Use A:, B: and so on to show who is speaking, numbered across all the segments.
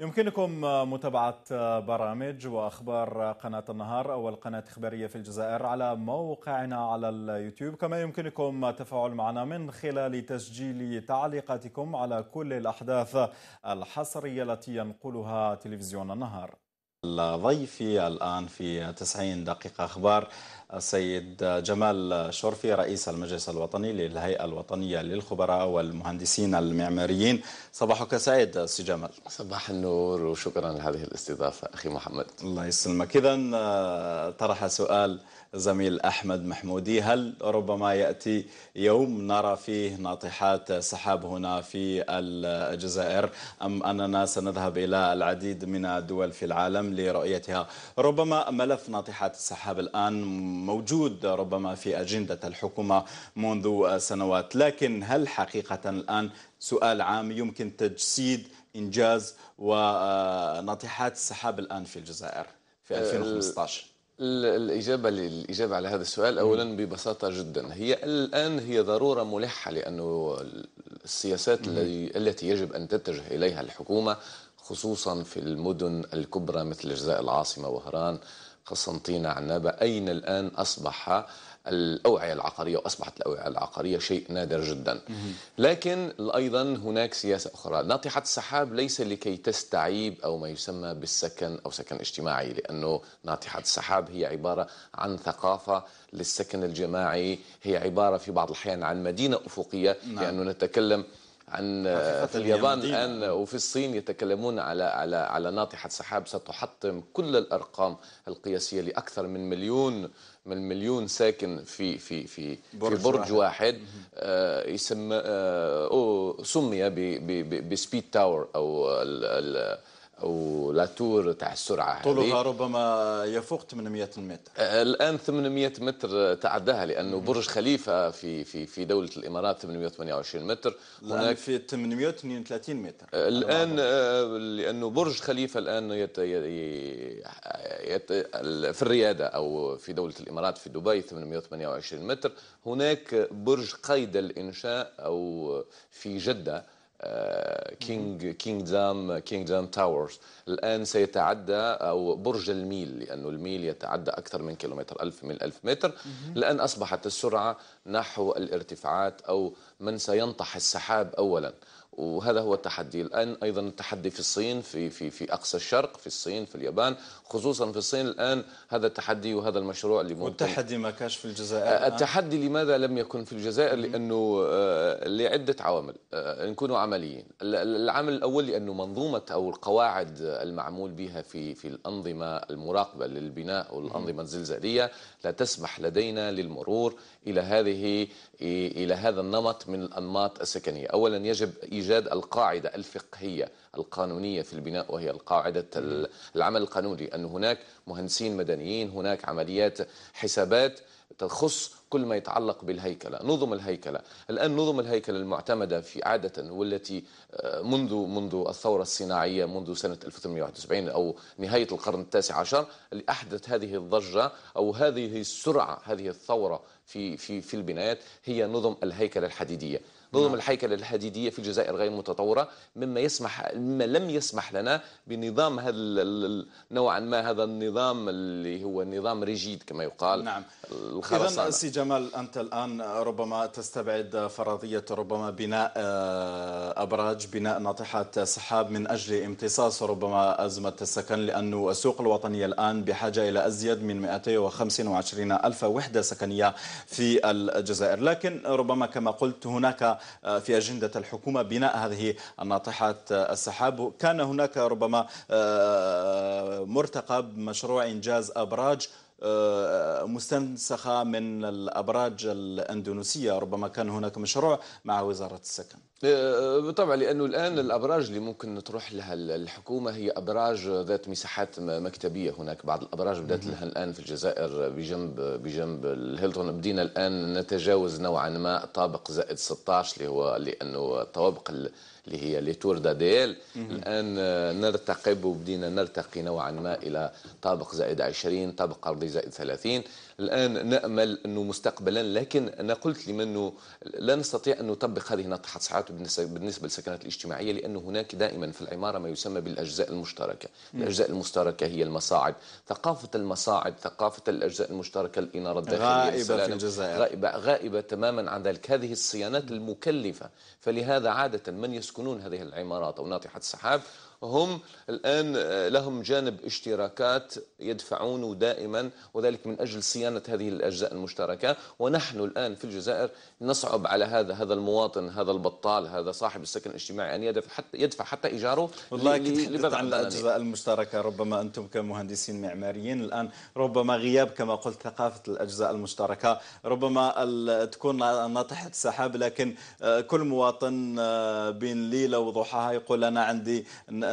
A: يمكنكم متابعة برامج وأخبار قناة النهار أو القناة الإخبارية في الجزائر على موقعنا على اليوتيوب كما يمكنكم التفاعل معنا من خلال تسجيل تعليقاتكم على كل الأحداث الحصرية التي ينقلها تلفزيون النهار ضيفي الآن في 90 دقيقة أخبار السيد جمال شرفي رئيس المجلس الوطني للهيئة الوطنية للخبراء والمهندسين المعماريين صباحك سعيد سي جمال صباح النور وشكرا لهذه الاستضافة أخي محمد الله يسلمك إذا آه، طرح سؤال زميل أحمد محمودي هل ربما يأتي يوم نرى فيه ناطحات سحاب هنا في الجزائر أم أننا سنذهب إلى العديد من الدول في العالم لرؤيتها ربما ملف ناطحات السحاب الآن موجود ربما في أجندة الحكومة منذ سنوات لكن هل حقيقة الآن سؤال عام يمكن تجسيد إنجاز وناطحات السحاب الآن في الجزائر في 2015 آه،
B: الإجابة الإجابة على هذا السؤال أولا ببساطة جدا هي الآن هي ضرورة ملحة لأنه السياسات التي يجب أن تتجه إليها الحكومة خصوصا في المدن الكبرى مثل أجزاء العاصمة وهران قسنطينة عنابة أين الآن أصبح الأوعية العقارية وأصبحت الأوعية العقارية شيء نادر جدا لكن أيضا هناك سياسة أخرى ناطحة السحاب ليس لكي تستعيب أو ما يسمى بالسكن أو سكن اجتماعي لأنه ناطحة السحاب هي عبارة عن ثقافة للسكن الجماعي هي عبارة في بعض الأحيان عن مدينة أفقية نعم. لأنه نتكلم عن في اليابان الآن وفي الصين يتكلمون على على على ناطحة سحاب ستحطم كل الأرقام القياسية لأكثر من مليون من مليون ساكن في في في برج في برج واحد, واحد آه يسمى آه سمي بسبيد تاور أو الـ الـ ولاتور تاع السرعه هذه طولها
A: ربما يفوق 800 متر
B: أه، الان 800 متر تعداها لانه برج خليفه في في في دوله الامارات 828 متر هناك في
A: 832 متر
B: أه، الان أه، لانه برج خليفه الان يت يت في الرياده او في دوله الامارات في دبي 828 متر هناك برج قيد الانشاء او في جده كينج كينجدام كينجدام تاورز الان سيتعدى او برج الميل لانه الميل يتعدى اكثر من كيلومتر 1000 من 1000 متر الان اصبحت السرعه نحو الارتفاعات او من سينطح السحاب اولا وهذا هو التحدي الآن أيضا التحدي في الصين في, في, في أقصى الشرق في الصين في اليابان خصوصا في الصين الآن هذا التحدي وهذا المشروع اللي ممكن والتحدي
A: ما كاش في الجزائر آه، التحدي
B: لماذا لم يكن في الجزائر لأنه آه، لعدة عوامل آه، نكونوا عمليين العامل الأول لأنه منظومة أو القواعد المعمول بها في, في الأنظمة المراقبة للبناء والأنظمة الزلزالية لا تسمح لدينا للمرور إلى هذه إلى هذا النمط من الأنماط السكنية أولا يجب إيجاد إيجاد القاعدة الفقهية القانونية في البناء وهي القاعدة العمل القانوني أن هناك مهندسين مدنيين هناك عمليات حسابات تخص كل ما يتعلق بالهيكلة نظم الهيكلة الآن نظم الهيكلة المعتمدة في عادة والتي آه، منذ منذ الثورة الصناعية منذ سنة 1871 أو نهاية القرن التاسع عشر اللي أحدث هذه الضجة أو هذه السرعة هذه الثورة في في في البنايات هي نظم الهيكلة الحديدية ضمن نعم. الهيكل الحديديه في الجزائر غير متطوره مما يسمح مما لم يسمح لنا بنظام هذا نوعا ما هذا النظام اللي هو نظام ريجيد كما يقال نعم اذا سي
A: جمال انت الان ربما تستبعد فرضيه ربما بناء آه، ابراج بناء ناطحات سحاب من اجل امتصاص ربما ازمه السكن لانه السوق الوطنيه الان بحاجه الى ازيد من 225 الف وحده سكنيه في الجزائر لكن ربما كما قلت هناك آه، في أجندة الحكومة بناء هذه الناطحات آه، السحاب كان هناك ربما آه، مرتقب مشروع إنجاز أبراج مستنسخة من الأبراج الأندونيسية ربما كان هناك مشروع مع وزارة السكن
B: بالطبع آه، لانه الان الابراج اللي ممكن تروح لها الحكومه هي ابراج ذات مساحات مكتبيه هناك بعض الابراج بدات لها الان في الجزائر بجنب بجنب الهيلتون بدينا الان نتجاوز نوعا ما طابق زائد 16 اللي هو لانه الطوابق اللي هي لي تور داديل الان آه، نرتقب وبدينا نرتقي نوعا ما الى طابق زائد 20 طابق ارضي زائد 30 الآن نأمل أنه مستقبلا لكن أنا قلت لمن لا نستطيع أن نطبق هذه نقطة ساعات بالنسبة للسكنات الاجتماعية لأن هناك دائما في العمارة ما يسمى بالأجزاء المشتركة الأجزاء المشتركة هي المصاعد ثقافة المصاعد ثقافة الأجزاء المشتركة الإنارة الداخلية غائبة في الجزائر غائبة, غائبة تماما عن ذلك هذه الصيانات المكلفة فلهذا عادة من يسكنون هذه العمارات أو ناطحة السحاب هم الآن آه، لهم جانب اشتراكات يدفعون دائما وذلك من أجل صيانة هذه الأجزاء المشتركة ونحن الآن في الجزائر نصعب على هذا هذا المواطن هذا البطال هذا صاحب السكن الاجتماعي أن يدفع حتى, يدفع حتى إيجاره والله لبضع عن الأجزاء
A: المشتركة ربما أنتم كمهندسين معماريين الآن ربما غياب كما قلت ثقافة الأجزاء المشتركة ربما تكون ناطحة سحاب لكن آه، كل مواطن آه، بين ليلة وضحاها يقول أنا عندي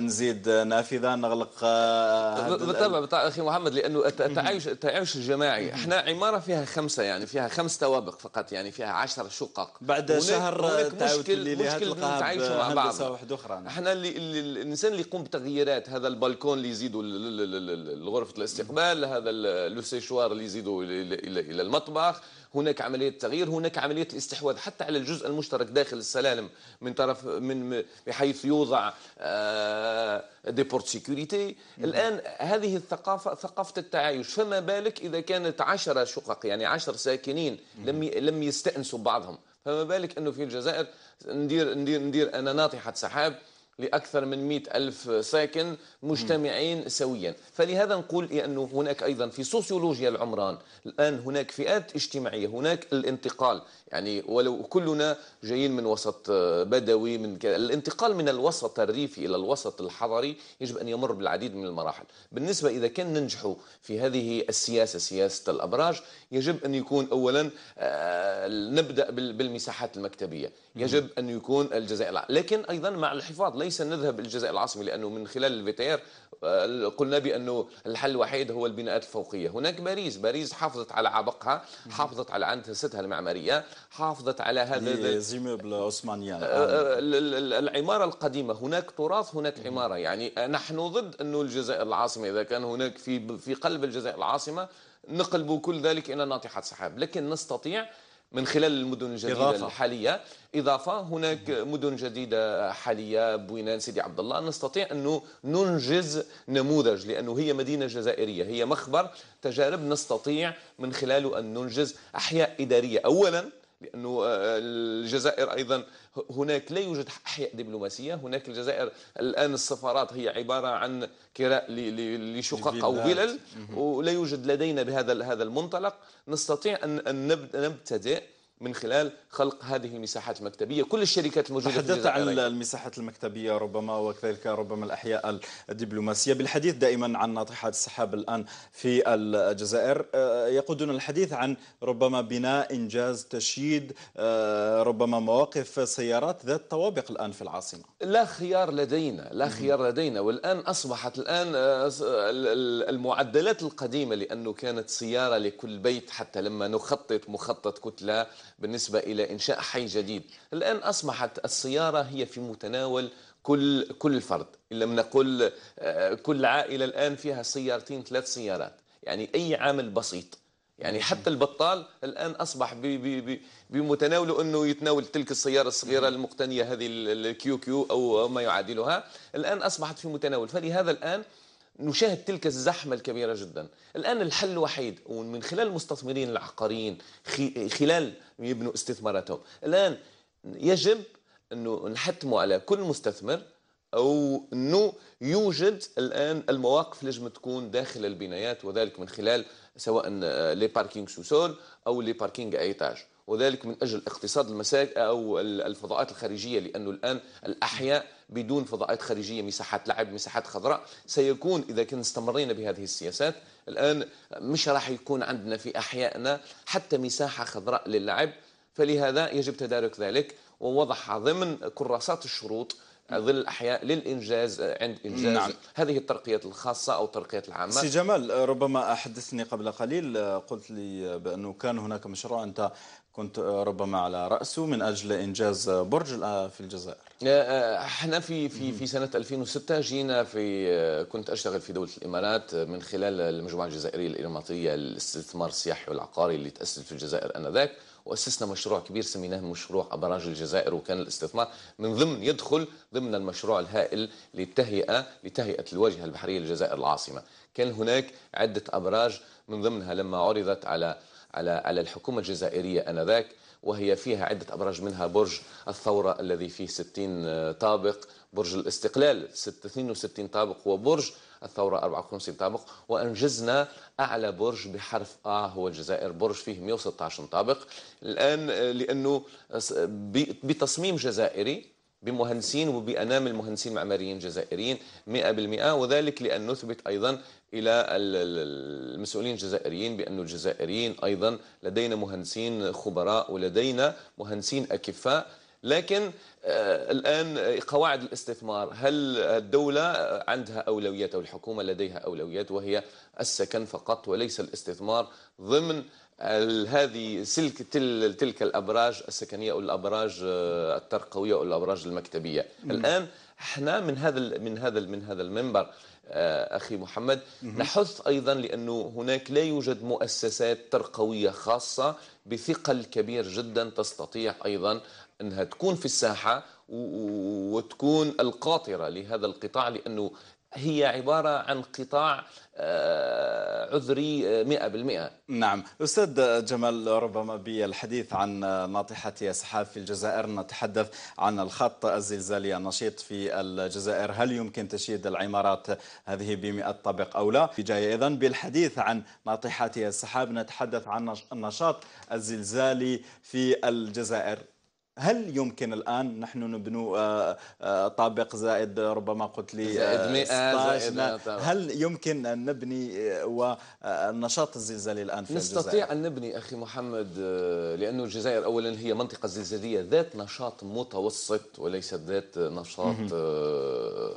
A: نزيد نافذه نغلق آه، بالطبع
B: بالطبع اخي محمد لانه التعايش التعايش الجماعي احنا عماره فيها خمسه يعني فيها خمس طوابق فقط يعني فيها 10 شقق بعد شهر هناك مشكل مشكل نتعايشوا مع بعض أخرى نعم. احنا اللي, اللي الانسان اللي يقوم بتغييرات هذا البالكون اللي يزيدوا غرفه الاستقبال هذا لو سيشوار اللي يزيدوا الى المطبخ هناك عملية تغيير هناك عملية الاستحواذ حتى على الجزء المشترك داخل السلالم من طرف من بحيث يوضع دي بورت سيكوريتي الآن هذه الثقافة ثقافة التعايش فما بالك إذا كانت عشرة شقق يعني عشر ساكنين لم لم يستأنسوا بعضهم فما بالك انه في الجزائر ندير ندير ندير انا ناطحه سحاب لأكثر من مئة ألف ساكن مجتمعين سويا فلهذا نقول أنه هناك أيضا في سوسيولوجيا العمران الآن هناك فئات اجتماعية هناك الانتقال يعني ولو كلنا جايين من وسط آه، بدوي من ك... الانتقال من الوسط الريفي إلى الوسط الحضري يجب أن يمر بالعديد من المراحل بالنسبة إذا كان ننجح في هذه السياسة سياسة الأبراج يجب أن يكون أولا آه، نبدأ بالمساحات المكتبية يجب أن يكون الجزاء العاصمه لكن أيضا مع الحفاظ ليس نذهب للجزاء العاصمه لأنه من خلال الفيتير آه، قلنا بأنه الحل الوحيد هو البناءات الفوقية هناك باريس باريس حافظت على عبقها حافظت على هندستها المعمارية حافظت على هذا آه،
A: آه،
B: العمارة القديمة هناك تراث هناك عمارة يعني نحن ضد أنه الجزائر العاصمة إذا كان هناك في في قلب الجزائر العاصمة نقلب كل ذلك إلى ناطحة سحاب لكن نستطيع من خلال المدن الجديدة إضافة. الحالية إضافة هناك مدن جديدة حالية بوينان سيدي عبد الله نستطيع ان ننجز نموذج لأنه هي مدينة جزائرية هي مخبر تجارب نستطيع من خلاله أن ننجز أحياء إدارية أولا لأنه آه، الجزائر أيضا هناك لا يوجد أحياء دبلوماسية هناك الجزائر الآن السفارات هي عبارة عن كراء لشقق أو فلل ولا يوجد لدينا بهذا هذا المنطلق نستطيع أن نبتدئ من خلال خلق هذه المساحات المكتبية
A: كل الشركات
B: الموجودة تحدثت عن
A: المساحات المكتبية ربما وكذلك ربما الأحياء الدبلوماسية بالحديث دائما عن ناطحات السحاب الآن في الجزائر آه، يقودنا الحديث عن ربما بناء إنجاز تشييد آه، ربما مواقف سيارات ذات طوابق الآن في العاصمة لا خيار لدينا
B: لا خيار لدينا والآن أصبحت الآن آه، المعدلات القديمة لأنه كانت سيارة لكل بيت حتى لما نخطط مخطط كتلة بالنسبة إلى إنشاء حي جديد الآن أصبحت السيارة هي في متناول كل كل فرد إن لم نقل آه، كل عائلة الآن فيها سيارتين ثلاث سيارات يعني أي عامل بسيط يعني حتى البطال الآن أصبح بمتناوله أنه يتناول تلك السيارة الصغيرة المقتنية هذه الكيو كيو أو ما يعادلها الآن أصبحت في متناول فلهذا الآن نشاهد تلك الزحمة الكبيرة جدا الآن الحل الوحيد ومن خلال المستثمرين العقاريين خلال يبنوا استثماراتهم الآن يجب أنه نحتموا على كل مستثمر أو أنه يوجد الآن المواقف لازم تكون داخل البنايات وذلك من خلال سواء آه، لي باركينغ سوسول أو لي باركينغ أيتاج وذلك من أجل اقتصاد المساك أو الفضاءات الخارجية لأنه الآن الأحياء بدون فضاءات خارجية مساحات لعب مساحات خضراء سيكون إذا كنا استمرينا بهذه السياسات الآن مش راح يكون عندنا في أحيائنا حتى مساحة خضراء للعب فلهذا يجب تدارك ذلك ووضع ضمن كراسات الشروط ظل الاحياء للانجاز عند انجاز نعم. هذه الترقيات الخاصه او الترقيات العامه سي
A: جمال ربما احدثني قبل قليل قلت لي بانه كان هناك مشروع انت كنت آه، ربما على رأسه من أجل إنجاز برج في الجزائر
B: آه، آه، احنا في في في سنه 2006 جينا في كنت اشتغل في دوله الامارات من خلال المجموعه الجزائريه الاماراتيه للاستثمار السياحي والعقاري اللي تاسست في الجزائر انذاك واسسنا مشروع كبير سميناه مشروع ابراج الجزائر وكان الاستثمار من ضمن يدخل ضمن المشروع الهائل للتهيئه لتهيئه الواجهه البحريه للجزائر العاصمه كان هناك عده ابراج من ضمنها لما عرضت على على على الحكومة الجزائرية آنذاك وهي فيها عدة أبراج منها برج الثورة الذي فيه 60 آه، طابق برج الاستقلال 62 طابق وبرج الثورة 54 طابق وأنجزنا أعلى برج بحرف آ آه هو الجزائر برج فيه 116 طابق الآن آه، لأنه آه، بتصميم جزائري بمهندسين وبأنامل مهندسين معماريين جزائريين 100% وذلك لأن نثبت أيضا إلى المسؤولين الجزائريين بأن الجزائريين أيضا لدينا مهندسين خبراء ولدينا مهندسين أكفاء لكن آه، الآن قواعد الاستثمار هل الدولة عندها أولويات أو الحكومة لديها أولويات وهي السكن فقط وليس الاستثمار ضمن هذه سلك تل تلك الابراج السكنيه او الابراج آه، الترقويه او الابراج المكتبيه مم. الان احنا من هذا من هذا من هذا المنبر آه، اخي محمد مم. نحث ايضا لانه هناك لا يوجد مؤسسات ترقويه خاصه بثقل كبير جدا تستطيع ايضا انها تكون في الساحه وتكون القاطره لهذا القطاع لانه
A: هي عبارة عن قطاع آه، عذري 100% آه، نعم أستاذ جمال ربما بالحديث عن ناطحة السحاب في الجزائر نتحدث عن الخط الزلزالي النشيط في الجزائر هل يمكن تشييد العمارات هذه بمئة طابق أو لا بجاية إذن بالحديث عن ناطحة السحاب نتحدث عن النشاط الزلزالي في الجزائر هل يمكن الآن نحن نبنو آه، آه، طابق زائد ربما قلت لي آه، زائد 100 زائد هل يمكن أن نبني والنشاط الزلزالي الآن
B: في نستطيع الجزائر؟ أن نبني أخي محمد لانه الجزائر أولا هي منطقة زلزالية ذات نشاط متوسط وليست ذات نشاط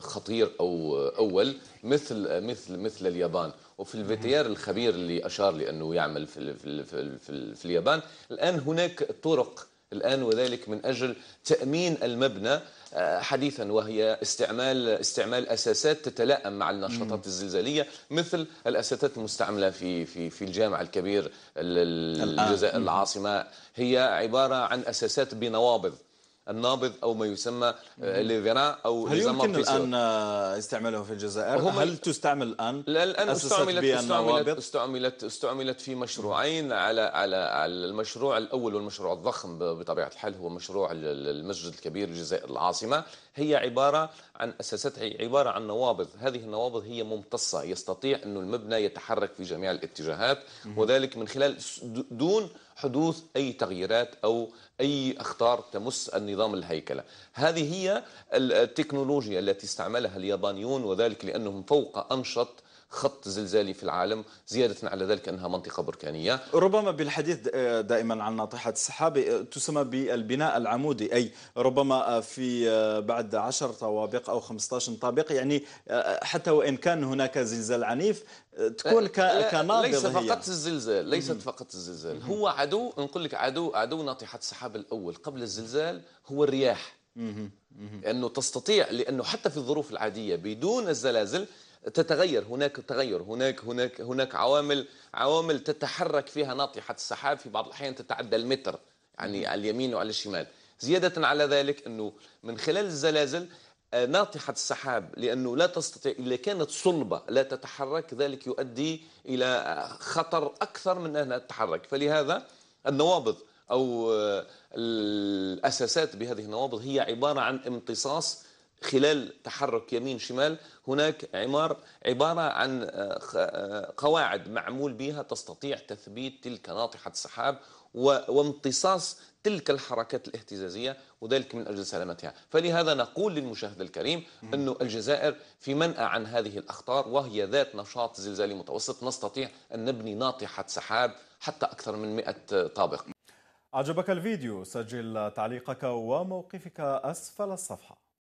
B: خطير أو أول مثل مثل مثل اليابان وفي الفيتيار الخبير اللي أشار لأنه يعمل في, في, في, في, في اليابان الآن هناك طرق الآن وذلك من أجل تأمين المبنى آه، حديثا وهي استعمال استعمال اساسات تتلائم مع النشاطات الزلزاليه مثل الاساسات المستعمله في في في الجامع الكبير الجزائر العاصمه هي عباره عن اساسات بنوابض النابض او ما يسمى آه، ليفيرا او هل يمكن الان
A: استعماله آه، في الجزائر؟ هل تستعمل الان؟ لا الان استعملت استعملت,
B: استعملت استعملت في مشروعين على على على المشروع الاول والمشروع الضخم بطبيعه الحال هو مشروع المسجد الكبير الجزائر العاصمه هي عباره عن اساستها عباره عن نوابض، هذه النوابض هي ممتصه يستطيع انه المبنى يتحرك في جميع الاتجاهات وذلك من خلال دون حدوث أي تغييرات أو أي أخطار تمس النظام الهيكلة هذه هي التكنولوجيا التي استعملها اليابانيون وذلك لأنهم فوق أنشط خط زلزالي في العالم زيادة على ذلك أنها منطقة بركانية
A: ربما بالحديث آه، دائما عن ناطحة السحاب آه، تسمى بالبناء العمودي أي ربما آه، في بعد 10 طوابق أو 15 طابق يعني حتى وإن كان هناك زلزال عنيف تكون كناظر ليس فقط الزلزال ليست
B: فقط الزلزال هو عدو نقول لك عدو عدو ناطحة السحاب الأول قبل الزلزال هو الرياح لأنه تستطيع لأنه حتى في الظروف العادية بدون الزلازل تتغير هناك تغير هناك هناك هناك عوامل عوامل تتحرك فيها ناطحه السحاب في بعض الاحيان تتعدى المتر يعني على اليمين وعلى الشمال زياده على ذلك انه من خلال الزلازل آه، ناطحة السحاب لأنه لا تستطيع إذا كانت صلبة لا تتحرك ذلك يؤدي إلى آه، خطر أكثر من أنها تتحرك فلهذا النوابض أو آه، الأساسات بهذه النوابض هي عبارة عن امتصاص خلال تحرك يمين شمال هناك عمار عبارة عن آه، آه، قواعد معمول بها تستطيع تثبيت تلك ناطحة السحاب وامتصاص تلك الحركات الاهتزازية وذلك من أجل سلامتها فلهذا نقول للمشاهد الكريم أن الجزائر في منأى عن هذه الأخطار وهي ذات نشاط زلزالي متوسط نستطيع أن نبني ناطحة سحاب
A: حتى أكثر من 100 طابق أعجبك الفيديو سجل تعليقك وموقفك أسفل الصفحة